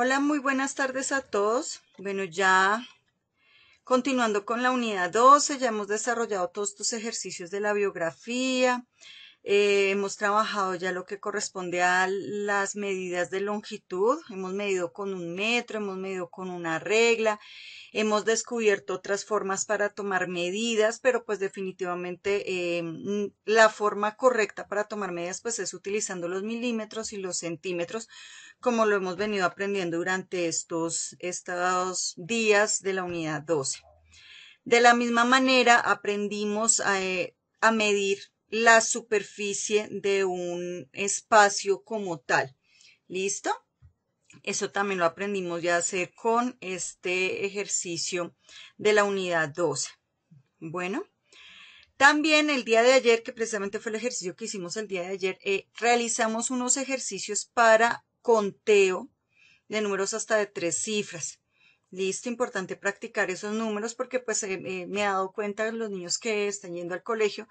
Hola, muy buenas tardes a todos. Bueno, ya continuando con la unidad 12, ya hemos desarrollado todos estos ejercicios de la biografía, eh, hemos trabajado ya lo que corresponde a las medidas de longitud. Hemos medido con un metro, hemos medido con una regla. Hemos descubierto otras formas para tomar medidas, pero pues definitivamente eh, la forma correcta para tomar medidas pues es utilizando los milímetros y los centímetros, como lo hemos venido aprendiendo durante estos, estos días de la unidad 12. De la misma manera aprendimos a, eh, a medir la superficie de un espacio como tal. ¿Listo? Eso también lo aprendimos ya a hacer con este ejercicio de la unidad 12. Bueno, también el día de ayer, que precisamente fue el ejercicio que hicimos el día de ayer, eh, realizamos unos ejercicios para conteo de números hasta de tres cifras. Listo, importante practicar esos números porque pues eh, eh, me he dado cuenta de los niños que están yendo al colegio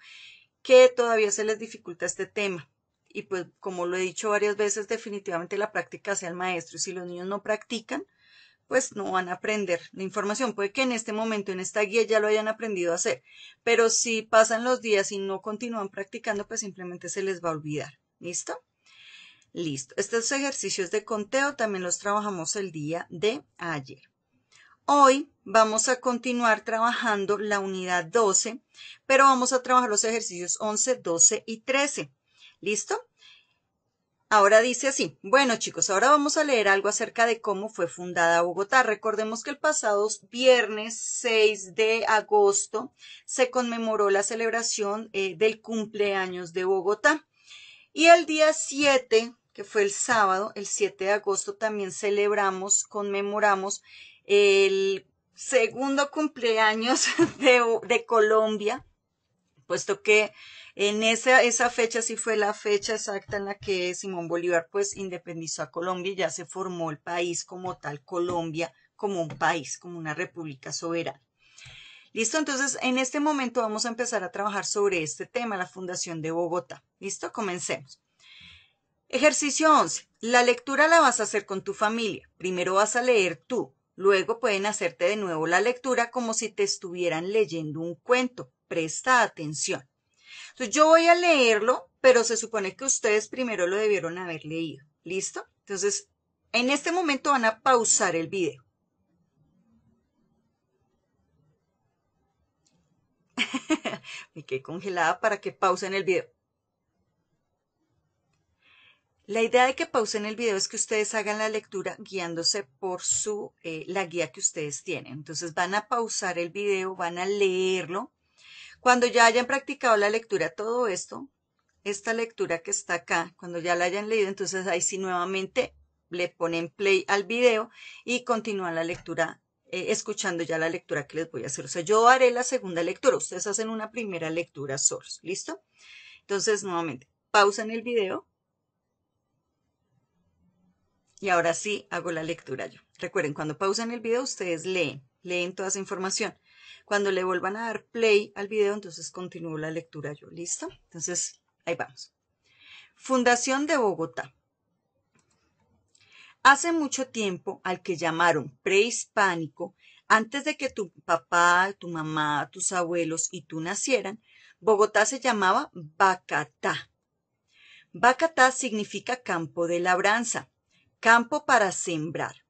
que todavía se les dificulta este tema. Y pues, como lo he dicho varias veces, definitivamente la práctica sea el maestro. Y si los niños no practican, pues no van a aprender la información. Puede que en este momento, en esta guía, ya lo hayan aprendido a hacer, pero si pasan los días y no continúan practicando, pues simplemente se les va a olvidar. ¿Listo? Listo. Estos ejercicios de conteo también los trabajamos el día de ayer. Hoy vamos a continuar trabajando la unidad 12, pero vamos a trabajar los ejercicios 11, 12 y 13. ¿Listo? Ahora dice así, bueno chicos, ahora vamos a leer algo acerca de cómo fue fundada Bogotá. Recordemos que el pasado viernes 6 de agosto se conmemoró la celebración eh, del cumpleaños de Bogotá. Y el día 7, que fue el sábado, el 7 de agosto, también celebramos, conmemoramos el segundo cumpleaños de, Colombia, puesto que en esa, esa fecha sí fue la fecha exacta en la que Simón Bolívar pues independizó a Colombia y ya se formó el país como tal, Colombia como un país, como una república soberana. Listo, entonces en este momento vamos a empezar a trabajar sobre este tema, la Fundación de Bogotá. Listo, comencemos. Ejercicio 11. La lectura la vas a hacer con tu familia. Primero vas a leer tú, Luego pueden hacerte de nuevo la lectura como si te estuvieran leyendo un cuento. Presta atención. Entonces yo voy a leerlo, pero se supone que ustedes primero lo debieron haber leído. ¿Listo? Entonces, en este momento van a pausar el video. Me quedé congelada para que pausen el video. La idea de que pausen el video es que ustedes hagan la lectura guiándose por su, eh, la guía que ustedes tienen. Entonces van a pausar el video, van a leerlo. Cuando ya hayan practicado la lectura, todo esto, esta lectura que está acá, cuando ya la hayan leído, entonces ahí sí nuevamente le ponen play al video y continúan la lectura, eh, escuchando ya la lectura que les voy a hacer. O sea, yo haré la segunda lectura, ustedes hacen una primera lectura source, ¿listo? Entonces, nuevamente, pausen el video y ahora sí hago la lectura yo. Recuerden, cuando pausan el video, ustedes leen, leen toda esa información. Cuando le vuelvan a dar play al video, entonces continúo la lectura yo. ¿Listo? Entonces, ahí vamos. Fundación de Bogotá. Hace mucho tiempo, al que llamaron prehispánico, antes de que tu papá, tu mamá, tus abuelos y tú nacieran, Bogotá se llamaba Bacatá. Bacatá significa campo de labranza campo para sembrar.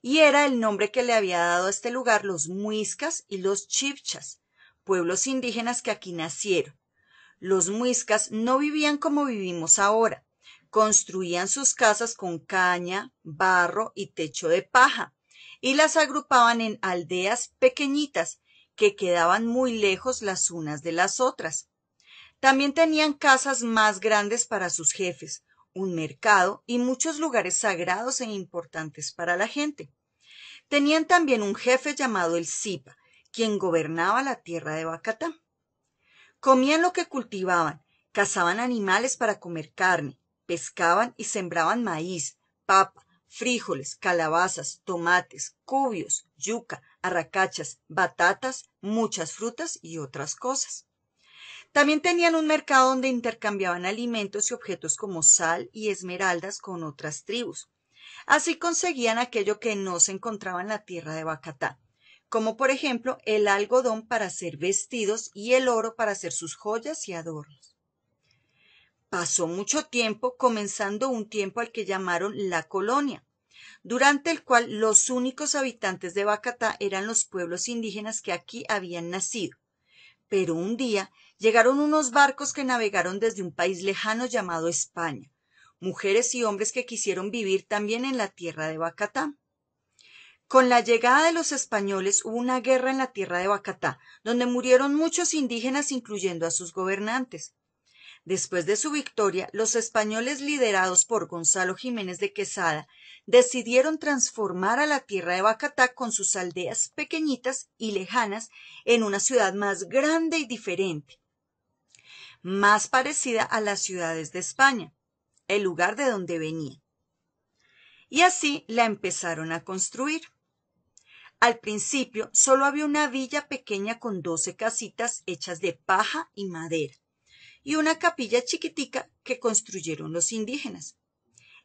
Y era el nombre que le había dado a este lugar los muiscas y los chipchas, pueblos indígenas que aquí nacieron. Los muiscas no vivían como vivimos ahora. Construían sus casas con caña, barro y techo de paja, y las agrupaban en aldeas pequeñitas que quedaban muy lejos las unas de las otras. También tenían casas más grandes para sus jefes, un mercado y muchos lugares sagrados e importantes para la gente. Tenían también un jefe llamado el Zipa, quien gobernaba la tierra de Bacatán. Comían lo que cultivaban, cazaban animales para comer carne, pescaban y sembraban maíz, papa, frijoles, calabazas, tomates, cubios, yuca, arracachas, batatas, muchas frutas y otras cosas. También tenían un mercado donde intercambiaban alimentos y objetos como sal y esmeraldas con otras tribus. Así conseguían aquello que no se encontraba en la tierra de Bacatá, como por ejemplo el algodón para hacer vestidos y el oro para hacer sus joyas y adornos. Pasó mucho tiempo, comenzando un tiempo al que llamaron la colonia, durante el cual los únicos habitantes de Bacatá eran los pueblos indígenas que aquí habían nacido. Pero un día llegaron unos barcos que navegaron desde un país lejano llamado España, mujeres y hombres que quisieron vivir también en la tierra de Bacatá. Con la llegada de los españoles hubo una guerra en la tierra de Bacatá, donde murieron muchos indígenas, incluyendo a sus gobernantes. Después de su victoria, los españoles liderados por Gonzalo Jiménez de Quesada decidieron transformar a la tierra de Bacatá con sus aldeas pequeñitas y lejanas en una ciudad más grande y diferente más parecida a las ciudades de España, el lugar de donde venía. Y así la empezaron a construir. Al principio solo había una villa pequeña con doce casitas hechas de paja y madera y una capilla chiquitica que construyeron los indígenas.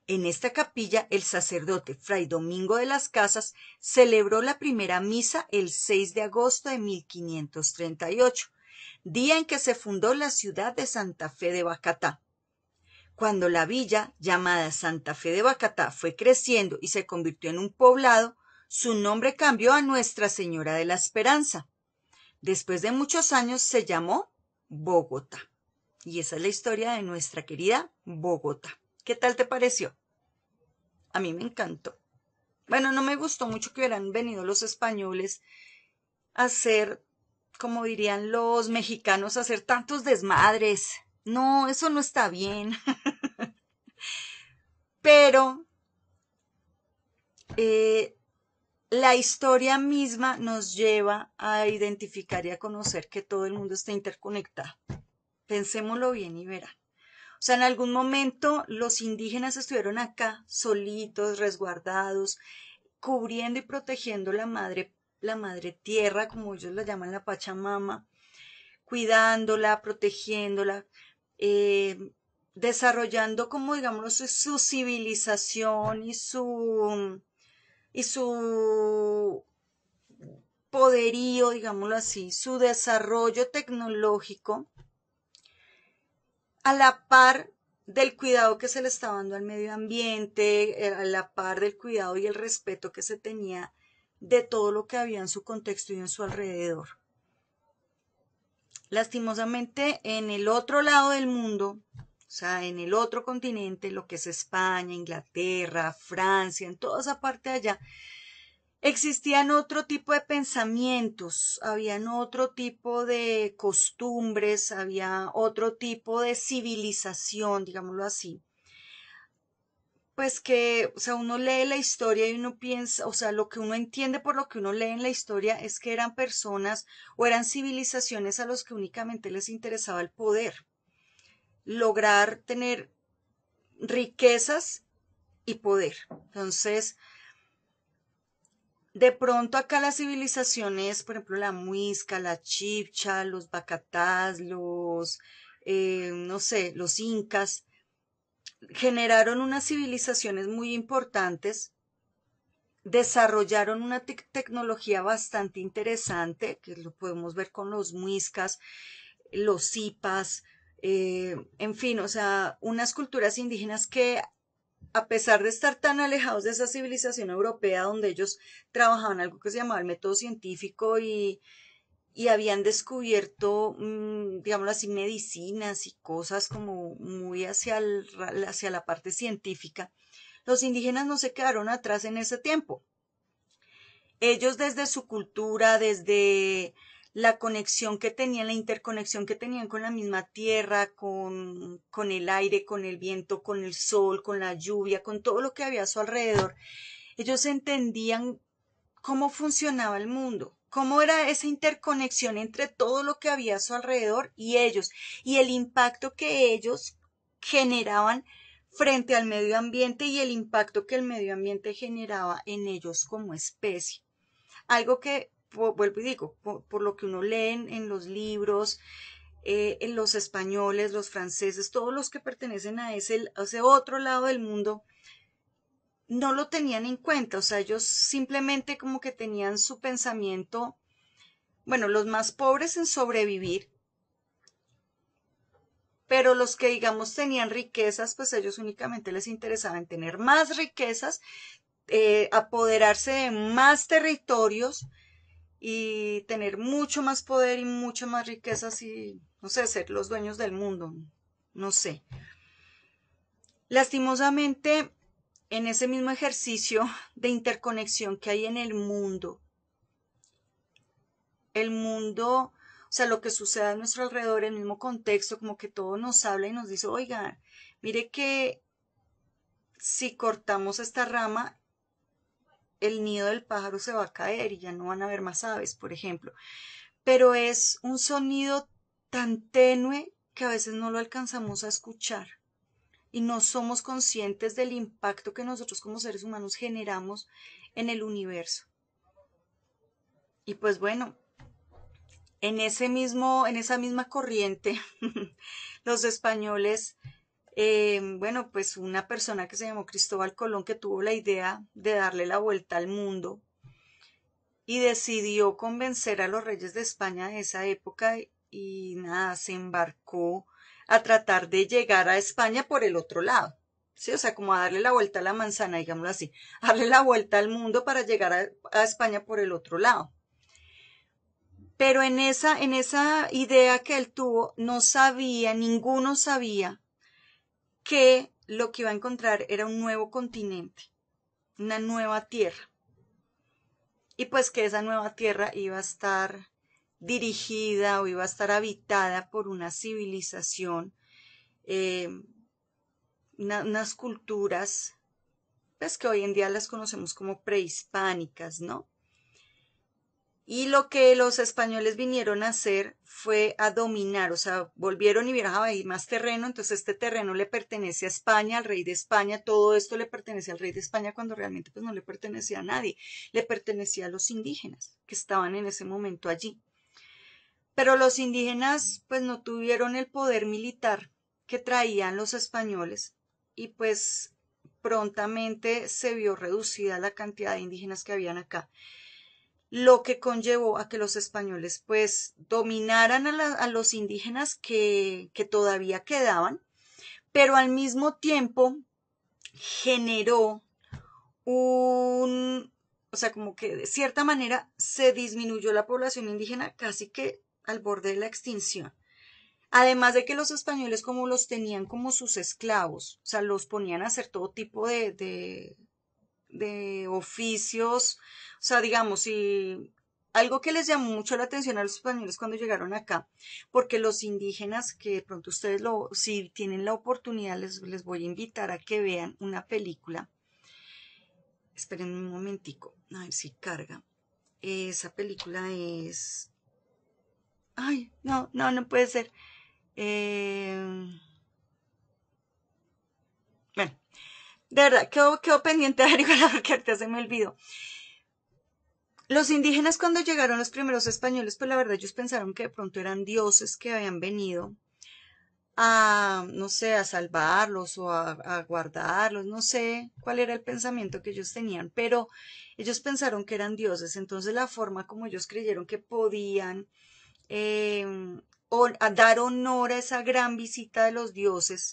En esta capilla el sacerdote Fray Domingo de las Casas celebró la primera misa el 6 de agosto de 1538 día en que se fundó la ciudad de Santa Fe de Bacatá. Cuando la villa llamada Santa Fe de Bacatá fue creciendo y se convirtió en un poblado, su nombre cambió a Nuestra Señora de la Esperanza. Después de muchos años se llamó Bogotá. Y esa es la historia de nuestra querida Bogotá. ¿Qué tal te pareció? A mí me encantó. Bueno, no me gustó mucho que hubieran venido los españoles a hacer como dirían los mexicanos, hacer tantos desmadres. No, eso no está bien. Pero eh, la historia misma nos lleva a identificar y a conocer que todo el mundo está interconectado. Pensémoslo bien y verán. O sea, en algún momento los indígenas estuvieron acá solitos, resguardados, cubriendo y protegiendo la madre la madre tierra, como ellos la llaman la Pachamama, cuidándola, protegiéndola, eh, desarrollando como digamos su civilización y su y su poderío, digámoslo así, su desarrollo tecnológico a la par del cuidado que se le estaba dando al medio ambiente, eh, a la par del cuidado y el respeto que se tenía de todo lo que había en su contexto y en su alrededor. Lastimosamente, en el otro lado del mundo, o sea, en el otro continente, lo que es España, Inglaterra, Francia, en toda esa parte de allá, existían otro tipo de pensamientos, habían otro tipo de costumbres, había otro tipo de civilización, digámoslo así pues que, o sea, uno lee la historia y uno piensa, o sea, lo que uno entiende por lo que uno lee en la historia es que eran personas o eran civilizaciones a los que únicamente les interesaba el poder, lograr tener riquezas y poder. Entonces, de pronto acá las civilizaciones, por ejemplo, la muisca, la chipcha, los bacatás, los, eh, no sé, los incas, generaron unas civilizaciones muy importantes, desarrollaron una tecnología bastante interesante, que lo podemos ver con los muiscas, los zipas, eh, en fin, o sea, unas culturas indígenas que a pesar de estar tan alejados de esa civilización europea donde ellos trabajaban algo que se llamaba el método científico y, y habían descubierto, mm, digámoslo así, medicinas y cosas como muy hacia, hacia la parte científica, los indígenas no se quedaron atrás en ese tiempo. Ellos desde su cultura, desde la conexión que tenían, la interconexión que tenían con la misma tierra, con, con el aire, con el viento, con el sol, con la lluvia, con todo lo que había a su alrededor, ellos entendían cómo funcionaba el mundo cómo era esa interconexión entre todo lo que había a su alrededor y ellos, y el impacto que ellos generaban frente al medio ambiente y el impacto que el medio ambiente generaba en ellos como especie. Algo que, vuelvo y digo, por, lo que uno lee en, los libros, eh, en los españoles, los franceses, todos los que pertenecen a ese otro lado del mundo, no lo tenían en cuenta, o sea, ellos simplemente como que tenían su pensamiento, bueno, los más pobres en sobrevivir, pero los que digamos tenían riquezas, pues ellos únicamente les interesaba en tener más riquezas, eh, apoderarse de más territorios y tener mucho más poder y mucho más riquezas y, no sé, ser los dueños del mundo, no sé. Lastimosamente, en ese mismo ejercicio de interconexión que hay en el mundo. El mundo, o sea, lo que sucede a nuestro alrededor, el mismo contexto, como que todo nos habla y nos dice, oiga, mire que si cortamos esta rama, el nido del pájaro se va a caer y ya no van a haber más aves, por ejemplo. Pero es un sonido tan tenue que a veces no lo alcanzamos a escuchar y no somos conscientes del impacto que nosotros como seres humanos generamos en el universo. Y pues bueno, en, ese mismo, en esa misma corriente, los españoles, eh, bueno, pues una persona que se llamó Cristóbal Colón que tuvo la idea de darle la vuelta al mundo y decidió convencer a los reyes de España de esa época y nada, se embarcó a tratar de llegar a España por el otro lado. ¿sí? O sea, como a darle la vuelta a la manzana, digámoslo así, darle la vuelta al mundo para llegar a, España por el otro lado. Pero en esa, en esa idea que él tuvo, no sabía, ninguno sabía que lo que iba a encontrar era un nuevo continente, una nueva tierra. Y pues que esa nueva tierra iba a estar dirigida o iba a estar habitada por una civilización, eh, unas culturas, pues que hoy en día las conocemos como prehispánicas, ¿no? Y lo que los españoles vinieron a hacer fue a dominar, o sea, volvieron y vieron a ir más terreno, entonces este terreno le pertenece a España, al rey de España, todo esto le pertenece al rey de España cuando realmente pues no le pertenecía a nadie, le pertenecía a los indígenas que estaban en ese momento allí. Pero los indígenas pues no tuvieron el poder militar que traían los españoles y pues prontamente se vio reducida la cantidad de indígenas que habían acá, lo que conllevó a que los españoles pues dominaran a, los indígenas que, que todavía quedaban, pero al mismo tiempo generó un, o sea, como que de cierta manera se disminuyó la población indígena casi que al borde de la extinción. Además de que los españoles como los tenían como sus esclavos, o sea, los ponían a hacer todo tipo de, de, oficios, o sea, digamos, y algo que les llamó mucho la atención a los españoles cuando llegaron acá, porque los indígenas, que pronto ustedes lo, si tienen la oportunidad, les, les voy a invitar a que vean una película. Esperen un momentico, a ver si carga. Esa película es Ay, no, no, no puede ser. Eh... Bueno, de verdad, qué, qué pendiente de la porque ahorita se me olvido. Los indígenas cuando llegaron los primeros españoles, pues la verdad ellos pensaron que de pronto eran dioses que habían venido a, no sé, a salvarlos o a, guardarlos, no sé cuál era el pensamiento que ellos tenían, pero ellos pensaron que eran dioses, entonces la forma como ellos creyeron que podían Em, a dar honor a esa gran visita de los dioses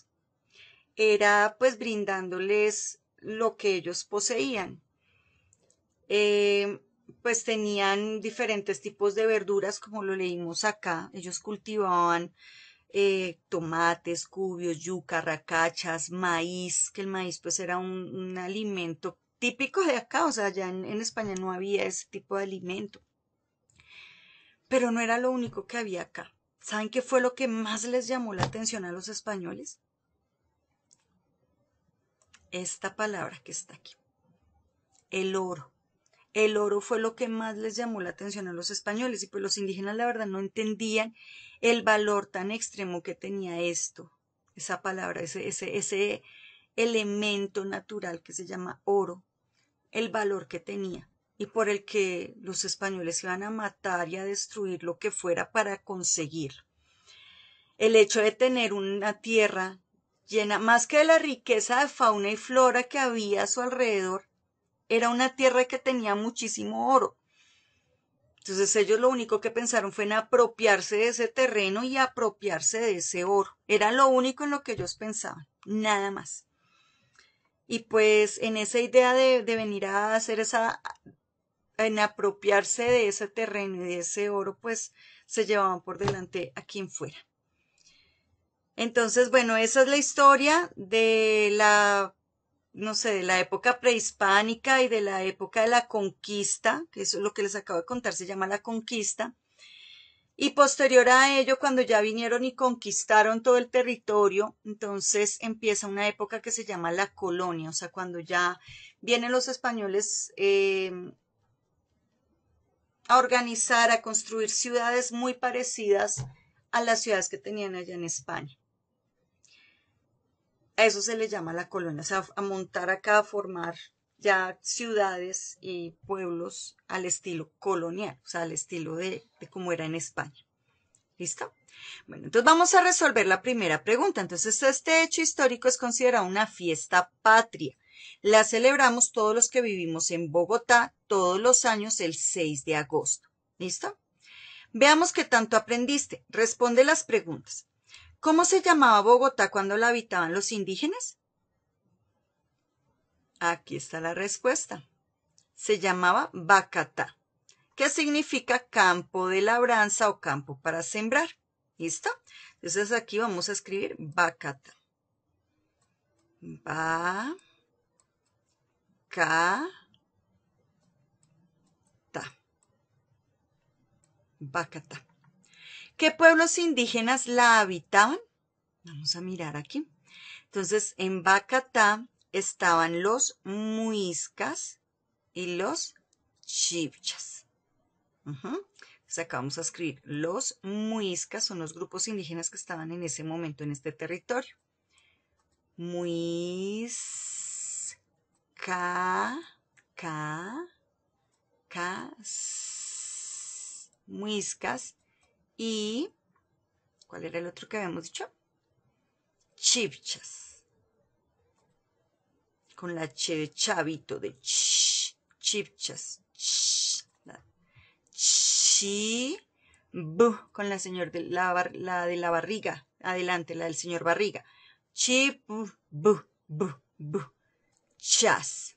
era pues brindándoles lo que ellos poseían. Em, pues tenían diferentes tipos de verduras, como lo leímos acá. Ellos cultivaban eh, tomates, cubios, yuca, racachas, maíz, que el maíz pues era un, alimento típico de acá, o sea, ya en España no había ese tipo de alimento. Pero no era lo único que había acá. ¿Saben qué fue lo que más les llamó la atención a los españoles? Esta palabra que está aquí. El oro. El oro fue lo que más les llamó la atención a los españoles y pues los indígenas la verdad no entendían el valor tan extremo que tenía esto, esa palabra, ese, ese, ese elemento natural que se llama oro, el valor que tenía y por el que los españoles iban a matar y a destruir lo que fuera para conseguir. El hecho de tener una tierra llena, más que de la riqueza de fauna y flora que había a su alrededor, era una tierra que tenía muchísimo oro. Entonces ellos lo único que pensaron fue en apropiarse de ese terreno y apropiarse de ese oro. Era lo único en lo que ellos pensaban, nada más. Y pues en esa idea de, venir a hacer esa en apropiarse de ese terreno y de ese oro, pues se llevaban por delante a quien fuera. Entonces, bueno, esa es la historia de la, no sé, de la época prehispánica y de la época de la conquista, que eso es lo que les acabo de contar, se llama la conquista. Y posterior a ello, cuando ya vinieron y conquistaron todo el territorio, entonces empieza una época que se llama la colonia, o sea, cuando ya vienen los españoles eh, a organizar, a construir ciudades muy parecidas a las ciudades que tenían allá en España. A eso se le llama la colonia, o sea, a montar acá, a formar ya ciudades y pueblos al estilo colonial, o sea, al estilo de, de cómo era en España. ¿Listo? Bueno, entonces vamos a resolver la primera pregunta. Entonces, este hecho histórico es considerado una fiesta patria. La celebramos todos los que vivimos en Bogotá todos los años el 6 de agosto. ¿Listo? Veamos qué tanto aprendiste. Responde las preguntas. ¿Cómo se llamaba Bogotá cuando la habitaban los indígenas? Aquí está la respuesta. Se llamaba Bacatá, que significa campo de labranza o campo para sembrar. ¿Listo? Entonces aquí vamos a escribir Bacatá. Ba Bacata. Bacatá. ¿Qué pueblos indígenas la habitaban? Vamos a mirar aquí. Entonces, en Bacatá estaban los muiscas y los chibchas. Sacamos pues acá vamos a escribir, los muiscas son los grupos indígenas que estaban en ese momento en este territorio. Muiscas. K, K, K, muiscas. Y, ¿cuál era el otro que habíamos dicho? Chipchas. Con la ch, chavito de ch, chipchas. Ch, con la señor de la, de la barriga. Adelante, la del señor barriga. Chip, bu, bu. bu. Chas.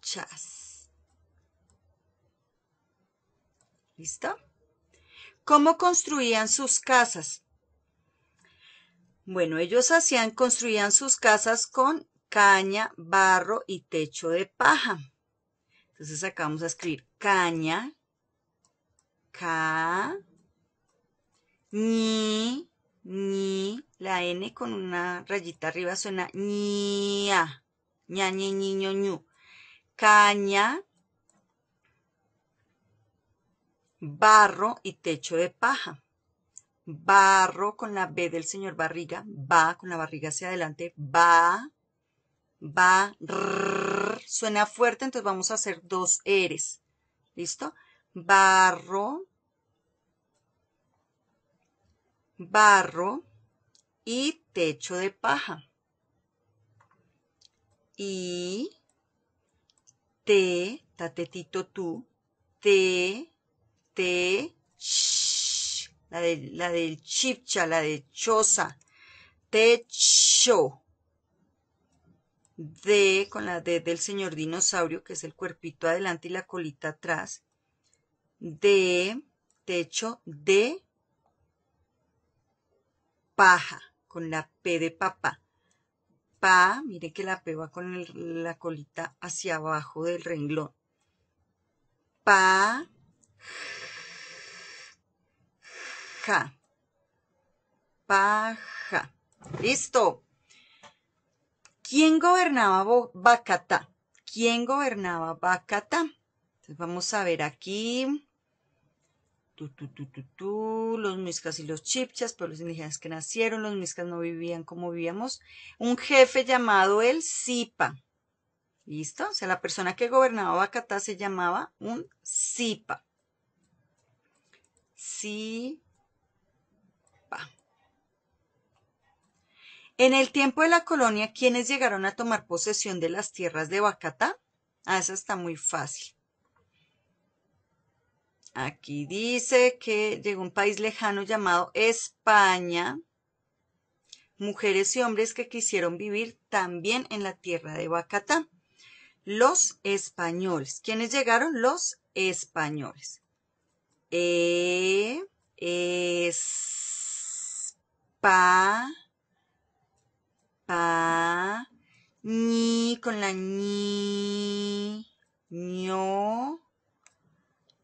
Chas. ¿Listo? ¿Cómo construían sus casas? Bueno, ellos hacían, construían sus casas con caña, barro y techo de paja. Entonces acá vamos a escribir caña, ca, Ñi, la N con una rayita arriba suena ña, ña, ñi, ño, ñu. Caña, barro y techo de paja. Barro con la B del señor barriga, va con la barriga hacia adelante, va, va, suena fuerte, entonces vamos a hacer dos eres, ¿Listo? Barro, barro y techo de paja. Y te, tatetito tú, te, te, sh, la, de, la del chipcha, la de choza, techo. D con la D del señor dinosaurio, que es el cuerpito adelante y la colita atrás. D, techo, de paja, con la P de papá. Pa, mire que la P va con la colita hacia abajo del renglón. Pa, ja. Paja. Listo. ¿Quién gobernaba Bacatá? ¿Quién gobernaba Bacatá? Entonces vamos a ver aquí los miscas y los chipchas, pueblos los indígenas que nacieron, los miscas no vivían como vivíamos. Un jefe llamado el Zipa. ¿Listo? O sea, la persona que gobernaba Bacatá se llamaba un Zipa. Sipa. En el tiempo de la colonia, ¿quiénes llegaron a tomar posesión de las tierras de Bacatá? Ah, esa está muy fácil. Aquí dice que llegó un país lejano llamado España, mujeres y hombres que quisieron vivir también en la tierra de Bacatá. Los españoles. ¿Quiénes llegaron? Los españoles. E es pa pa ni con la ni ño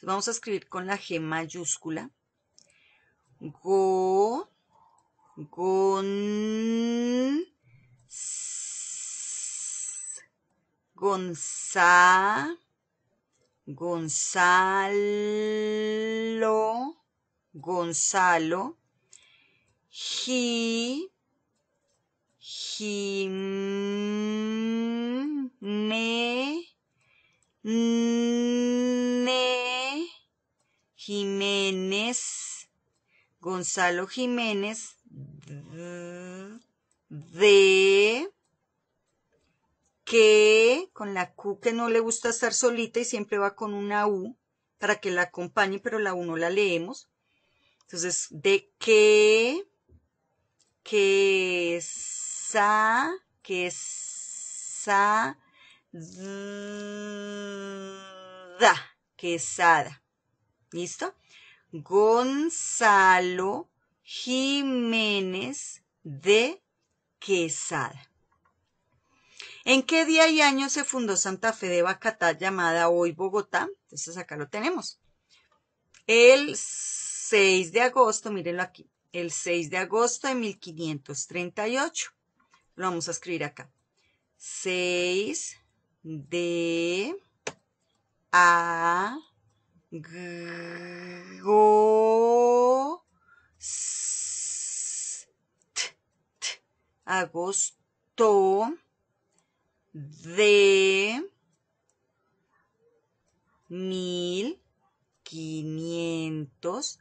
Vamos a escribir con la G mayúscula. Go, gon, gonza, Gonzalo, Gonzalo, Ji, me, Ne, Jiménez, Gonzalo Jiménez, de que con la Q que no le gusta estar solita y siempre va con una U para que la acompañe, pero la U no la leemos. Entonces, de que, que sa, que sa, da, quesada. ¿Listo? Gonzalo Jiménez de Quesada. ¿En qué día y año se fundó Santa Fe de Bacatá, llamada hoy Bogotá? Entonces acá lo tenemos. El 6 de agosto, mírenlo aquí, el 6 de agosto de 1538. Lo vamos a escribir acá. 6 de a agosto de mil quinientos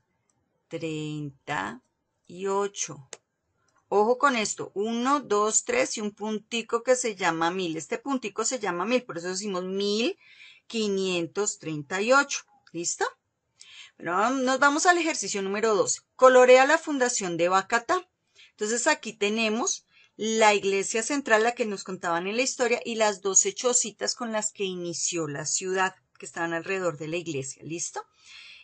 treinta y ocho. Ojo con esto, uno, dos, tres y un puntico que se llama mil. Este puntico se llama mil, por eso decimos mil quinientos treinta y ocho. ¿Listo? Bueno, nos vamos al ejercicio número 12. Colorea la fundación de Bacatá. Entonces aquí tenemos la iglesia central, la que nos contaban en la historia, y las 12 chocitas con las que inició la ciudad, que estaban alrededor de la iglesia. ¿Listo?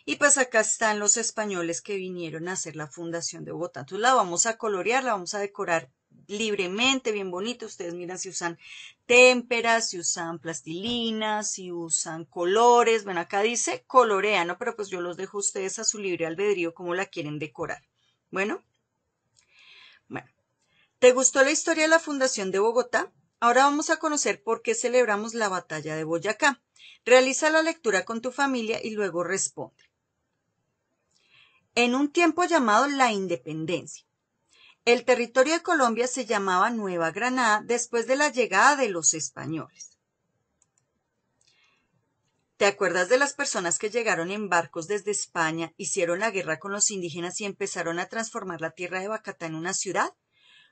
Y pues acá están los españoles que vinieron a hacer la fundación de Bogotá. Entonces la vamos a colorear, la vamos a decorar libremente, bien bonito. Ustedes miran si usan témperas, si usan plastilinas, si usan colores. Bueno, acá dice colorea, ¿no? Pero pues yo los dejo a ustedes a su libre albedrío como la quieren decorar. Bueno. Bueno. ¿Te gustó la historia de la Fundación de Bogotá? Ahora vamos a conocer por qué celebramos la batalla de Boyacá. Realiza la lectura con tu familia y luego responde. En un tiempo llamado la independencia, el territorio de Colombia se llamaba Nueva Granada después de la llegada de los españoles. ¿Te acuerdas de las personas que llegaron en barcos desde España, hicieron la guerra con los indígenas y empezaron a transformar la tierra de Bacatá en una ciudad?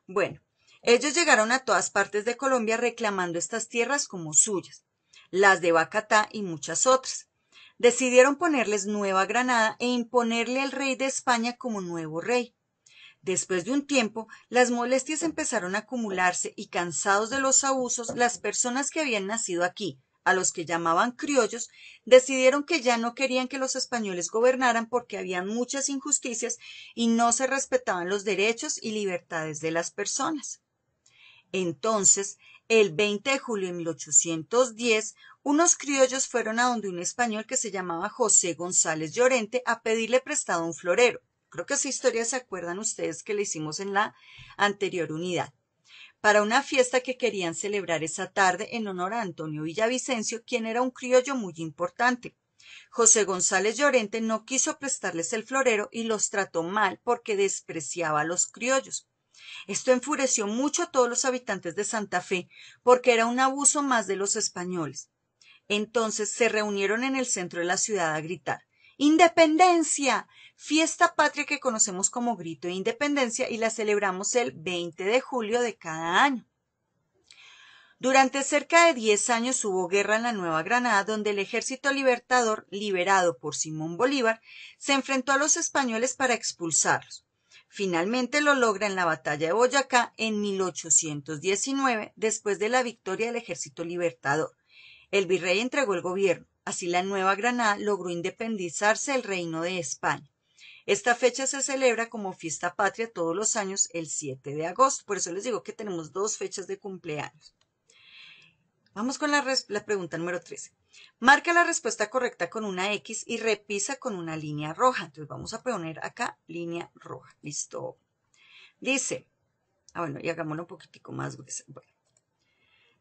Bueno, ellos llegaron a todas partes de Colombia reclamando estas tierras como suyas, las de Bacatá y muchas otras. Decidieron ponerles Nueva Granada e imponerle al rey de España como nuevo rey. Después de un tiempo, las molestias empezaron a acumularse y cansados de los abusos, las personas que habían nacido aquí, a los que llamaban criollos, decidieron que ya no querían que los españoles gobernaran porque había muchas injusticias y no se respetaban los derechos y libertades de las personas. Entonces, el 20 de julio de 1810, unos criollos fueron a donde un español que se llamaba José González Llorente a pedirle prestado un florero. Creo que esa historia se acuerdan ustedes que la hicimos en la anterior unidad. Para una fiesta que querían celebrar esa tarde en honor a Antonio Villavicencio, quien era un criollo muy importante. José González Llorente no quiso prestarles el florero y los trató mal porque despreciaba a los criollos. Esto enfureció mucho a todos los habitantes de Santa Fe, porque era un abuso más de los españoles. Entonces se reunieron en el centro de la ciudad a gritar Independencia, fiesta patria que conocemos como Grito de Independencia y la celebramos el 20 de julio de cada año. Durante cerca de 10 años hubo guerra en la Nueva Granada, donde el ejército libertador, liberado por Simón Bolívar, se enfrentó a los españoles para expulsarlos. Finalmente lo logra en la batalla de Boyacá en 1819, después de la victoria del ejército libertador. El virrey entregó el gobierno. Así la Nueva Granada logró independizarse del Reino de España. Esta fecha se celebra como fiesta patria todos los años el 7 de agosto. Por eso les digo que tenemos dos fechas de cumpleaños. Vamos con la, la pregunta número 13. Marca la respuesta correcta con una X y repisa con una línea roja. Entonces vamos a poner acá línea roja. Listo. Dice, ah bueno, y hagámoslo un poquitico más gruesa.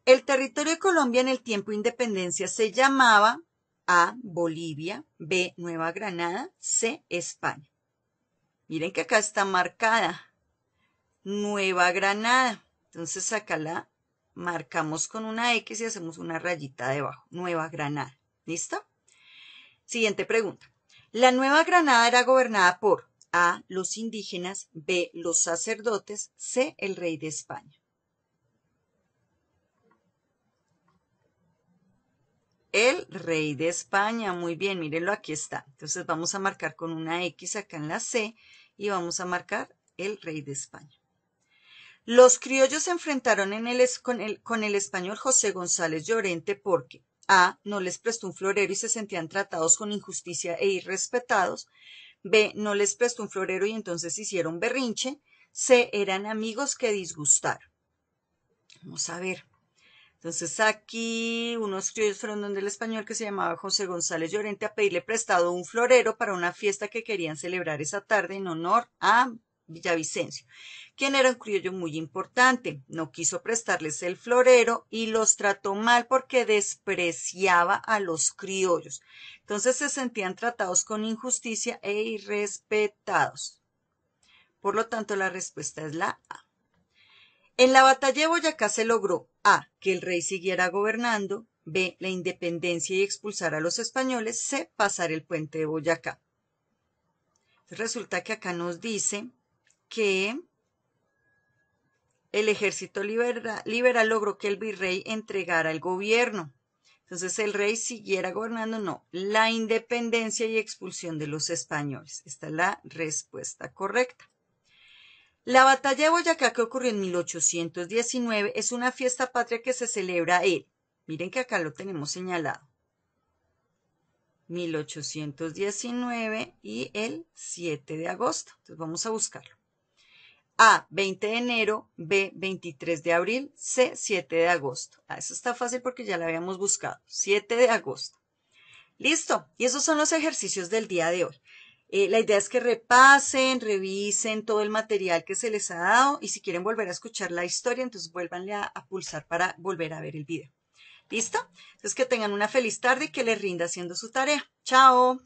El territorio de Colombia en el tiempo de independencia se llamaba a. Bolivia. B. Nueva Granada. C. España. Miren que acá está marcada. Nueva Granada. Entonces acá la marcamos con una X y hacemos una rayita debajo. Nueva Granada. ¿Listo? Siguiente pregunta. La Nueva Granada era gobernada por A. Los indígenas. B. Los sacerdotes. C. El rey de España. El rey de España. Muy bien, mírenlo, aquí está. Entonces vamos a marcar con una X acá en la C y vamos a marcar el rey de España. Los criollos se enfrentaron con, el, con el español José González Llorente porque A. No les prestó un florero y se sentían tratados con injusticia e irrespetados. B. No les prestó un florero y entonces hicieron berrinche. C. Eran amigos que disgustaron. Vamos a ver. Entonces aquí unos criollos fueron donde el español que se llamaba José González Llorente a pedirle prestado un florero para una fiesta que querían celebrar esa tarde en honor a Villavicencio, quien era un criollo muy importante. No quiso prestarles el florero y los trató mal porque despreciaba a los criollos. Entonces se sentían tratados con injusticia e irrespetados. Por lo tanto, la respuesta es la A. En la batalla de Boyacá se logró A. que el rey siguiera gobernando, B. la independencia y expulsar a los españoles, C. pasar el puente de Boyacá. Resulta que acá nos dice que el ejército liberal logró que el virrey entregara el gobierno. Entonces el rey siguiera gobernando, no, la independencia y expulsión de los españoles. Esta es la respuesta correcta. La batalla de Boyacá que ocurrió en 1819 es una fiesta patria que se celebra el. miren que acá lo tenemos señalado, 1819 y el 7 de agosto. Entonces vamos a buscarlo. A, 20 de enero, B, 23 de abril, C, 7 de agosto. Ah, eso está fácil porque ya lo habíamos buscado. 7 de agosto. Listo. Y esos son los ejercicios del día de hoy. Eh, la idea es que repasen, revisen todo el material que se les ha dado y si quieren volver a escuchar la historia, entonces vuélvanle a, a pulsar para volver a ver el video. ¿Listo? Entonces que tengan una feliz tarde y que les rinda haciendo su tarea. Chao.